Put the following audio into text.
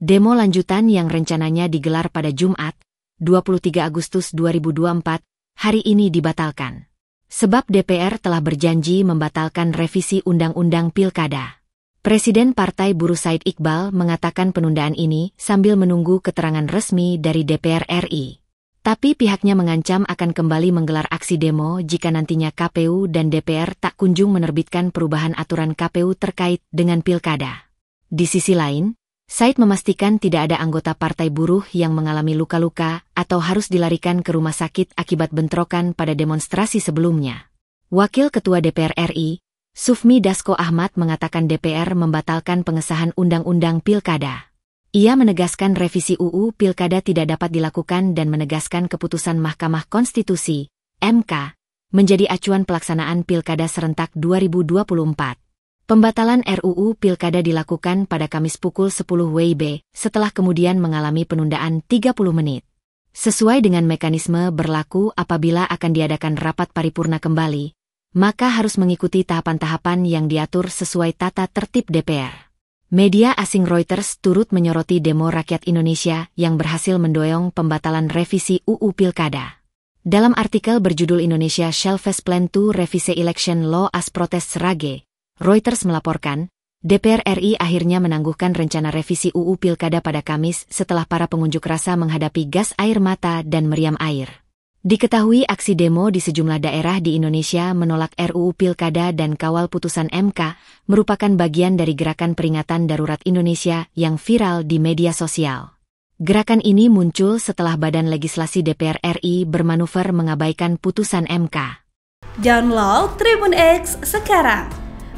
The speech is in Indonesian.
Demo lanjutan yang rencananya digelar pada Jumat, 23 Agustus 2024, hari ini dibatalkan. Sebab DPR telah berjanji membatalkan revisi Undang-Undang Pilkada. Presiden Partai Buruh Said Iqbal mengatakan penundaan ini sambil menunggu keterangan resmi dari DPR RI. Tapi pihaknya mengancam akan kembali menggelar aksi demo jika nantinya KPU dan DPR tak kunjung menerbitkan perubahan aturan KPU terkait dengan pilkada. Di sisi lain, Said memastikan tidak ada anggota partai buruh yang mengalami luka-luka atau harus dilarikan ke rumah sakit akibat bentrokan pada demonstrasi sebelumnya. Wakil Ketua DPR RI, Sufmi Dasko Ahmad mengatakan DPR membatalkan pengesahan Undang-Undang Pilkada. Ia menegaskan revisi UU Pilkada tidak dapat dilakukan dan menegaskan keputusan Mahkamah Konstitusi, MK, menjadi acuan pelaksanaan Pilkada serentak 2024. Pembatalan RUU Pilkada dilakukan pada Kamis pukul 10 WIB, setelah kemudian mengalami penundaan 30 menit. Sesuai dengan mekanisme berlaku apabila akan diadakan rapat paripurna kembali, maka harus mengikuti tahapan-tahapan yang diatur sesuai tata tertib DPR. Media asing Reuters turut menyoroti demo rakyat Indonesia yang berhasil mendoyong pembatalan revisi UU Pilkada. Dalam artikel berjudul Indonesia Shelves Plan to Revise Election Law as Protest Rage, Reuters melaporkan, DPR RI akhirnya menangguhkan rencana revisi UU Pilkada pada Kamis setelah para pengunjuk rasa menghadapi gas air mata dan meriam air. Diketahui aksi demo di sejumlah daerah di Indonesia menolak RUU Pilkada dan kawal putusan MK merupakan bagian dari gerakan peringatan darurat Indonesia yang viral di media sosial. Gerakan ini muncul setelah Badan Legislasi DPR RI bermanuver mengabaikan putusan MK. Download Tribun X sekarang